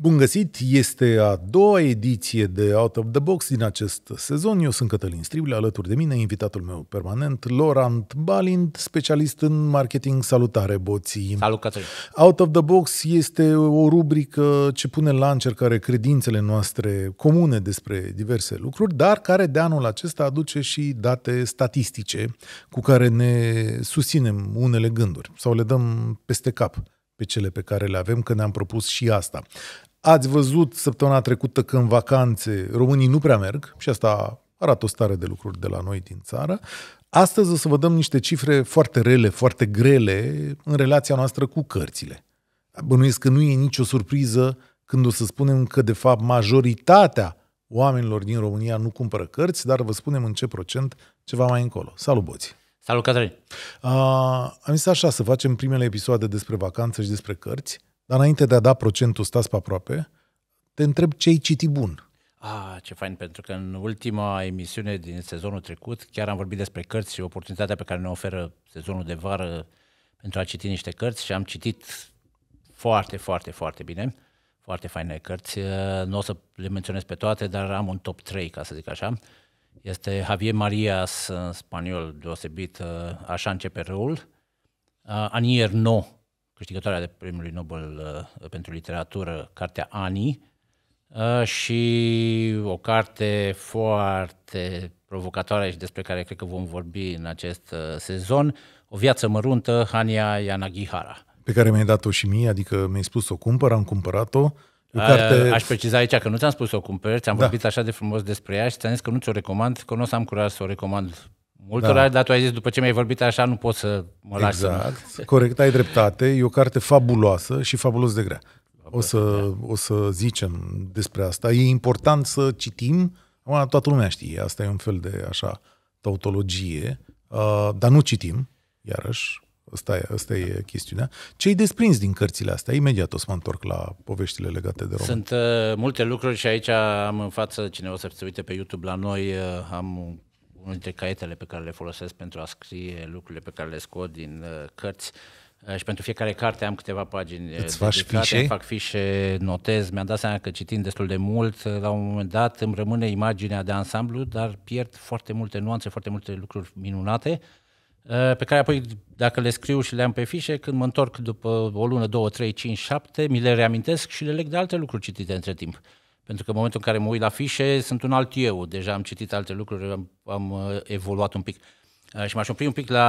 Bun găsit! Este a doua ediție de Out of the Box din acest sezon. Eu sunt Cătălin Strible, alături de mine invitatul meu permanent, Laurent Balint, specialist în marketing salutare boții. Salut, Cătălin! Out of the Box este o rubrică ce pune la încercare credințele noastre comune despre diverse lucruri, dar care de anul acesta aduce și date statistice cu care ne susținem unele gânduri sau le dăm peste cap pe cele pe care le avem, că ne-am propus și asta. Ați văzut săptămâna trecută că în vacanțe românii nu prea merg și asta arată o stare de lucruri de la noi din țară. Astăzi o să vă dăm niște cifre foarte rele, foarte grele în relația noastră cu cărțile. Bănuiesc că nu e nicio surpriză când o să spunem că, de fapt, majoritatea oamenilor din România nu cumpără cărți, dar vă spunem în ce procent ceva mai încolo. Salut, Boți! Salut, Cătălin! Uh, am zis așa, să facem primele episoade despre vacanță și despre cărți dar înainte de a da procentul, stați pe aproape, te întreb ce ai citit bun. Ah, ce fain, pentru că în ultima emisiune din sezonul trecut chiar am vorbit despre cărți și oportunitatea pe care ne oferă sezonul de vară pentru a citi niște cărți și am citit foarte, foarte, foarte bine, foarte faine cărți. Uh, nu o să le menționez pe toate, dar am un top 3, ca să zic așa. Este Javier Marias, în spaniol deosebit, uh, Așa începe răul, uh, Anier No, câștigătoarea de premiului Nobel uh, pentru literatură, cartea Ani, uh, și o carte foarte provocatoare și despre care cred că vom vorbi în acest uh, sezon, O viață măruntă, Hania Yanagihara. Pe care mi-ai dat-o și mie, adică mi-ai spus să o cumpăr, am cumpărat-o, o carte... Aș preciza aici că nu ți-am spus să o cumperi, ți-am da. vorbit așa de frumos despre ea și ți-am zis că nu ți-o recomand, că nu o să am curaj să o recomand multora, da. dar tu ai zis, după ce mi-ai vorbit așa, nu pot să mă las. exact. Corect, ai dreptate. E o carte fabuloasă și fabulos de grea. O să, o să zicem despre asta. E important să citim. toată lumea știe, asta e un fel de așa tautologie, uh, dar nu citim, iarăși, Asta e, asta e da. chestiunea. Ce-i desprins din cărțile astea? Imediat o să mă întorc la poveștile legate de români. Sunt uh, multe lucruri și aici am în față, cine o să se uite pe YouTube la noi, uh, am unul dintre caietele pe care le folosesc pentru a scrie lucrurile pe care le scot din uh, cărți. Uh, și pentru fiecare carte am câteva pagini uh, Îți faci fișe? fac fișe, notez. Mi-am dat seama că citind destul de mult, uh, la un moment dat îmi rămâne imaginea de ansamblu, dar pierd foarte multe nuanțe, foarte multe lucruri minunate pe care apoi, dacă le scriu și le am pe fișe, când mă întorc după o lună, două, trei, cinci, șapte, mi le reamintesc și le leg de alte lucruri citite între timp. Pentru că în momentul în care mă uit la fișe, sunt un alt eu. Deja am citit alte lucruri, am, am uh, evoluat un pic. Uh, și m-aș opri un pic la...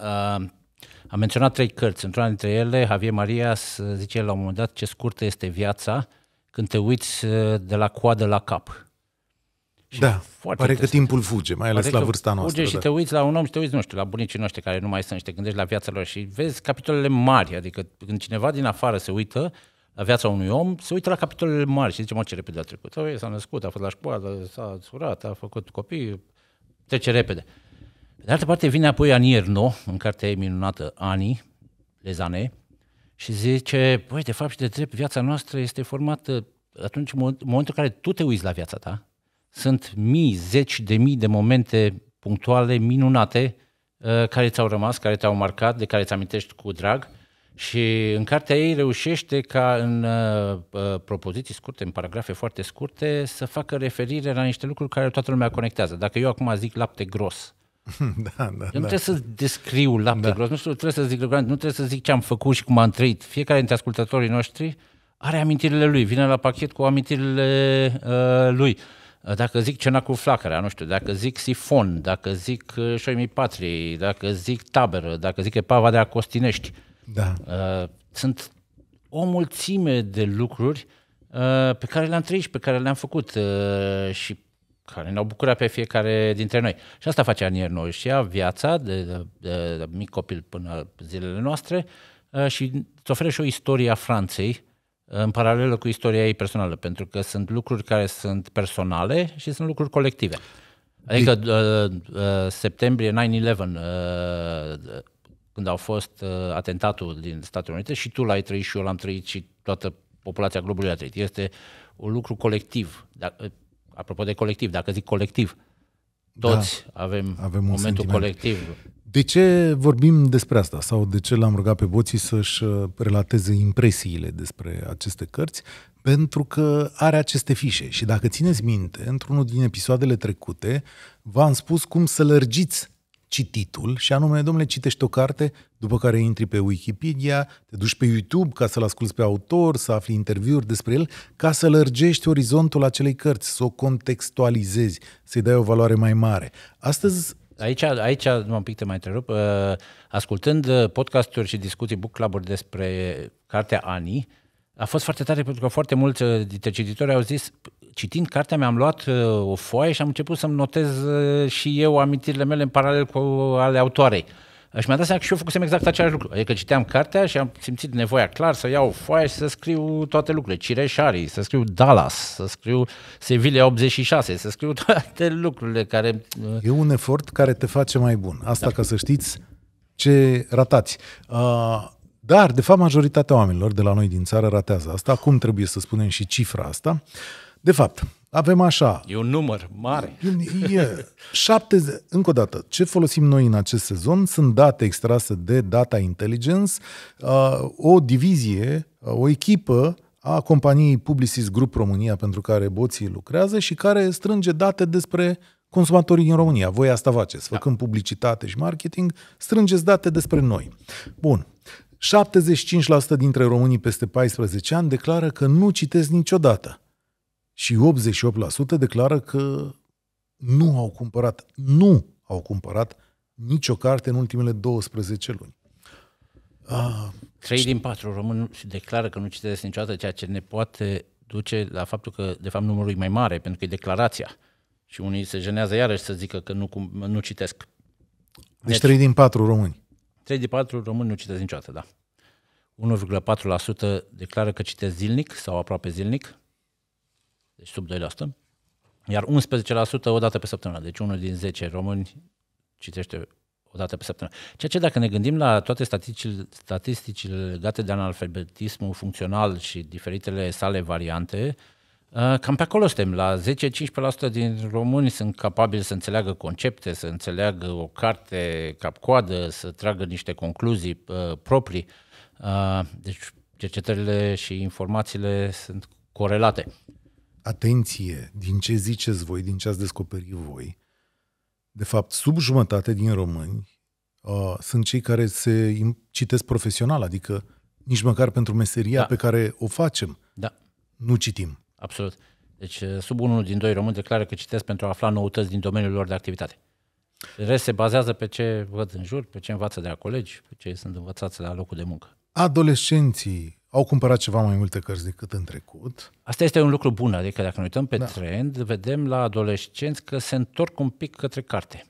Uh, am menționat trei cărți. Într-una dintre ele, Javier Maria uh, zice la un moment dat ce scurtă este viața când te uiți de la coadă la cap. Și da, pare interesant. că timpul fuge, mai ales pare la vârsta noastră. Fuge și da. te uiți la un om și te uiți, nu știu, la bunicii noștri care nu mai sunt și te gândești la viața lor și vezi capitolele mari, adică când cineva din afară se uită, la viața unui om, se uită la capitolele mari și zice, mă, ce repede a trecut. Sau, s-a născut, a fost la școală, s-a surat, a făcut copii, trece repede. Pe de altă parte, vine apoi Anierno, în cartea ei minunată, Ani, Lezane, și zice, băi, de fapt și de drept, viața noastră este formată atunci, în momentul în care tu te uiți la viața ta, sunt mii, zeci de mii de momente punctuale, minunate, uh, care ți-au rămas, care te-au marcat, de care ți amintești cu drag, și în cartea ei reușește ca în uh, uh, propoziții scurte, în paragrafe foarte scurte, să facă referire la niște lucruri care toată lumea conectează. Dacă eu acum zic lapte gros, da, da, eu nu da. trebuie să descriu lapte da. gros, nu trebuie să zic nu trebuie să zic ce am făcut și cum am trăit. Fiecare dintre ascultătorii noștri are amintirile lui, vine la pachet cu amintirile uh, lui. Dacă zic cena cu flacăra, nu știu, dacă zic sifon, dacă zic uh, șoimii patriei, dacă zic tabără, dacă zic epava de Acostinești, da. Uh, sunt o mulțime de lucruri uh, pe care le-am trăit și pe care le-am făcut uh, și care ne-au bucurat pe fiecare dintre noi. Și asta face anii noi și ea, viața de, de, de, de mic copil până zilele noastre uh, și îți oferă și o istorie a Franței în paralelă cu istoria ei personală, pentru că sunt lucruri care sunt personale și sunt lucruri colective. Adică deci- uh, uh, septembrie 9-11, uh, când au fost uh, atentatul din Statele Unite și tu l-ai trăit și eu l-am trăit și toată populația globului a trăit. Este un lucru colectiv. Dacă, uh, apropo de colectiv, dacă zic colectiv, da. toți da, avem, avem un momentul sentiment. colectiv. De ce vorbim despre asta sau de ce l-am rugat pe Boții să-și uh, relateze impresiile despre aceste cărți? Pentru că are aceste fișe și dacă țineți minte, într-unul din episoadele trecute v-am spus cum să lărgiți cititul și anume, domnule, citești o carte, după care intri pe Wikipedia, te duci pe YouTube ca să-l asculți pe autor, să afli interviuri despre el, ca să lărgești orizontul acelei cărți, să o contextualizezi, să-i dai o valoare mai mare. Astăzi Aici, aici nu un pic te mai întrerup, uh, ascultând uh, podcasturi și discuții, book club despre cartea Ani, a fost foarte tare pentru că foarte mulți uh, dintre cititori au zis citind cartea mi-am luat uh, o foaie și am început să-mi notez uh, și eu amintirile mele în paralel cu ale autoarei. Și mi-am dat seama că și eu făcusem exact același lucru. Adică citeam cartea și am simțit nevoia clar să iau o foaie și să scriu toate lucrurile. Cireșarii, să scriu Dallas, să scriu Sevilla 86, să scriu toate lucrurile care... Uh, e un efort care te face mai bun. Asta da. ca să știți ce ratați. Uh, dar, de fapt, majoritatea oamenilor de la noi din țară ratează asta. Acum trebuie să spunem și cifra asta. Uh, de fapt, avem așa... E un număr mare. E 70, încă o dată, ce folosim noi în acest sezon sunt date extrase de Data Intelligence, uh, o divizie, uh, o echipă a companiei Publicis Group România pentru care boții lucrează și care strânge date despre consumatorii din România. Voi asta faceți, da. făcând da. publicitate și marketing, strângeți date despre noi. Bun. 75% dintre românii peste 14 ani declară că nu citesc niciodată și 88% declară că nu au cumpărat, nu au cumpărat nicio carte în ultimele 12 luni. Ah, trei uh, din patru români declară că nu citesc niciodată, ceea ce ne poate duce la faptul că, de fapt, numărul e mai mare, pentru că e declarația. Și unii se jenează iarăși să zică că nu, nu citesc. Deci, deci 3 din 4 români. 3 din 4 români nu citesc niciodată, da. 1,4% declară că citesc zilnic sau aproape zilnic deci sub 2%, iar 11% o dată pe săptămână. Deci unul din 10 români citește o dată pe săptămână. Ceea ce dacă ne gândim la toate statisticile, statisticile legate de analfabetismul funcțional și diferitele sale variante, ă, cam pe acolo suntem. La 10-15% din români sunt capabili să înțeleagă concepte, să înțeleagă o carte cap-coadă, să tragă niște concluzii uh, proprii. Uh, deci cercetările și informațiile sunt corelate atenție din ce ziceți voi, din ce ați descoperit voi, de fapt, sub jumătate din români uh, sunt cei care se citesc profesional, adică nici măcar pentru meseria da. pe care o facem. Da. Nu citim. Absolut. Deci, uh, sub unul din doi români declară că citesc pentru a afla noutăți din domeniul lor de activitate. Rest se bazează pe ce văd în jur, pe ce învață de la colegi, pe ce sunt învățați la locul de muncă adolescenții au cumpărat ceva mai multe cărți decât în trecut. Asta este un lucru bun, adică dacă ne uităm pe da. trend, vedem la adolescenți că se întorc un pic către carte.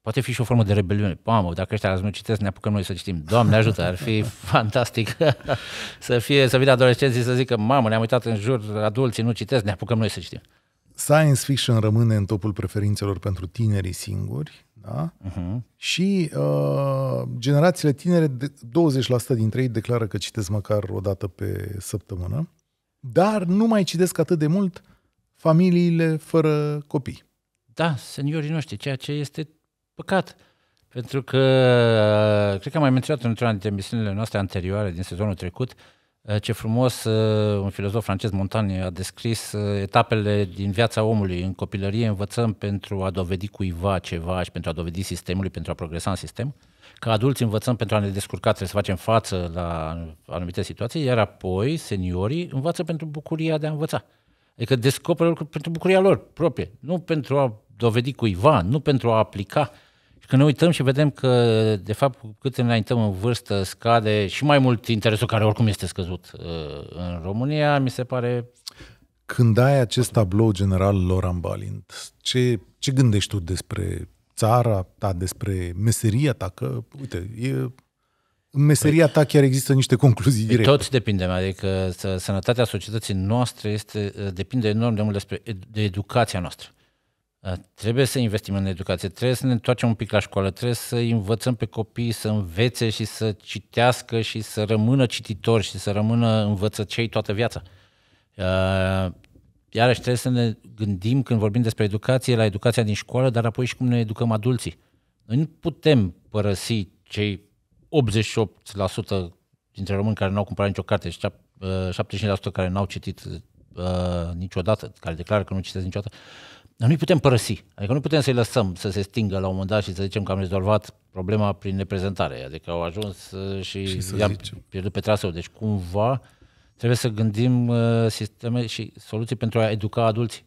Poate fi și o formă de rebeliune. Mamă, dacă ăștia nu citesc, ne apucăm noi să citim. Doamne ajută, ar fi fantastic să, fie, să vină adolescenții să zică, mamă, ne-am uitat în jur, adulții nu citesc, ne apucăm noi să citim. Science fiction rămâne în topul preferințelor pentru tinerii singuri, da? Uh-huh. Și uh, generațiile tinere, 20% dintre ei declară că citesc măcar o dată pe săptămână, dar nu mai citesc atât de mult familiile fără copii. Da, seniorii noștri, ceea ce este păcat. Pentru că, uh, cred că am mai menționat într-una dintre emisiunile noastre anterioare din sezonul trecut, uh, Eh, ce frumos eh, un filozof francez, Montaigne, a descris eh, etapele din viața omului. În copilărie învățăm pentru a dovedi cuiva ceva și pentru a dovedi sistemului, pentru a progresa în sistem. Ca adulți învățăm pentru a ne descurca, trebuie să facem față la anumite situații, iar apoi seniorii învață pentru bucuria de a învăța. Adică descoperă lucruri pentru bucuria lor proprie, nu pentru a dovedi cuiva, nu pentru a aplica și când ne uităm și vedem că, de fapt, cât înaintăm în vârstă, scade și mai mult interesul care oricum este scăzut uh, în România, mi se pare... Când ai acest tablou general, Loran Balint, ce, ce gândești tu despre țara ta, despre meseria ta? Că, uite, e în meseria ta chiar există niște concluzii păi directe. Toți depindem, adică sănătatea societății noastre este, uh, depinde enorm de mult despre, de educația noastră. Trebuie să investim în educație, trebuie să ne întoarcem un pic la școală, trebuie să învățăm pe copii să învețe și să citească și să rămână cititori și să rămână învățăcei toată viața. Iarăși trebuie să ne gândim când vorbim despre educație, la educația din școală, dar apoi și cum ne educăm adulții. Noi nu putem părăsi cei 88% dintre români care nu au cumpărat nicio carte și 75% care nu au citit uh, niciodată, care declară că nu citesc niciodată, noi nu-i putem părăsi. Adică nu putem să-i lăsăm să se stingă la un moment dat și să zicem că am rezolvat problema prin neprezentare. Adică au ajuns uh, și, și i-am pierdut pe traseu. Deci cumva trebuie să gândim uh, sisteme și soluții pentru a educa adulții.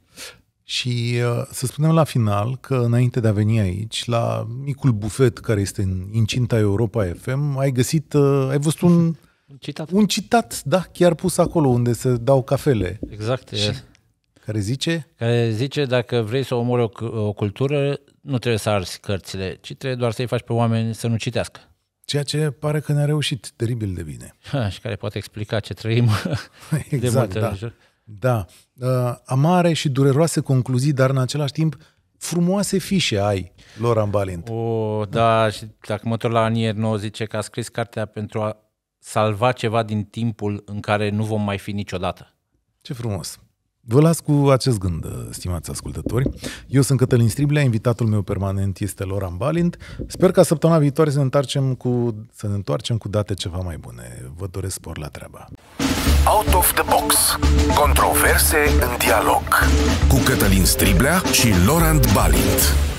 Și uh, să spunem la final că înainte de a veni aici, la micul bufet care este în incinta Europa FM, ai găsit, ai văzut un, un citat. Un citat, da, chiar pus acolo unde se dau cafele. Exact. Și care zice? Care zice, dacă vrei să omori o, o cultură, nu trebuie să arzi cărțile, ci trebuie doar să-i faci pe oameni să nu citească. Ceea ce pare că ne-a reușit teribil de bine. Ha, și care poate explica ce trăim exact, de multe da. Da. Uh, amare și dureroase concluzii, dar în același timp frumoase fișe ai, Loran Balint. O, da, da, și dacă mă la anier 9, zice că a scris cartea pentru a salva ceva din timpul în care nu vom mai fi niciodată. Ce frumos! Vă las cu acest gând, stimați ascultători. Eu sunt Cătălin Striblea, invitatul meu permanent este Loran Balint. Sper ca săptămâna viitoare să ne întoarcem cu, să ne întoarcem cu date ceva mai bune. Vă doresc spor la treaba. Out of the Box. Controverse în dialog. Cu Cătălin Striblea și Laurent Balint.